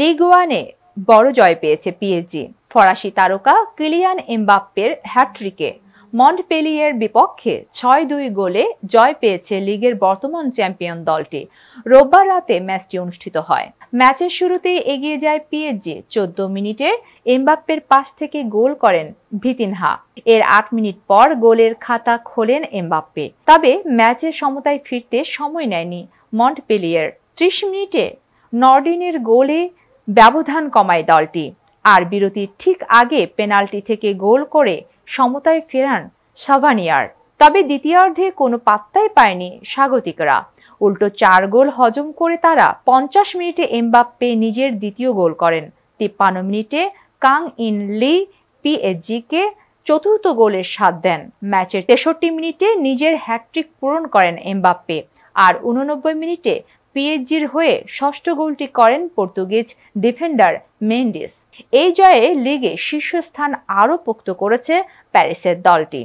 league ওয়ানে বড় জয় পেয়েছে পিএসজি ফরাসি তারকা কিলিয়ান এমবাপ্পের হ্যাট্রিকে মন্টপেলিয়ের বিপক্ষে ছয় দুই গোলে জয় পেয়েছে লিগের বর্তমান চ্যাম্পিয়ন দলটি রোববার রাতে ম্যাচটি অনুষ্ঠিত হয় ম্যাচের শুরুতে এগিয়ে যায় পিএসজি চোদ্দ মিনিটে এমবাপ্পের পাশ থেকে গোল করেন ভিতিনহা এর আট মিনিট পর গোলের খাতা খোলেন এমবাপ্পে তবে ম্যাচের সমতায় ফিরতে সময় নেয়নি পেলিয়ার ত্রিশ মিনিটে নর্ডিনের গোলে ব্যবধান কমায় দলটি আর বিরতির ঠিক আগে পেনাল্টি থেকে গোল করে সমতায় ফেরান সাভানিয়ার তবে দ্বিতীয়ার্ধে কোনো পাত্তাই পায়নি স্বাগতিকরা উল্টো চার গোল হজম করে তারা পঞ্চাশ মিনিটে এমবাপ্পে নিজের দ্বিতীয় গোল করেন তিপ্পান্ন মিনিটে কাং ইন লি পিএসজিকে চতুর্থ গোলের স্বাদ দেন ম্যাচের তেষট্টি মিনিটে নিজের হ্যাট্রিক পূরণ করেন এমবাপ্পে আর উননব্বই মিনিটে পিএইচজির হয়ে ষষ্ঠ গোলটি করেন পর্তুগিজ ডিফেন্ডার মেন্ডিস এই জয়ে লিগে শীর্ষস্থান আরও পোক্ত করেছে প্যারিসের দলটি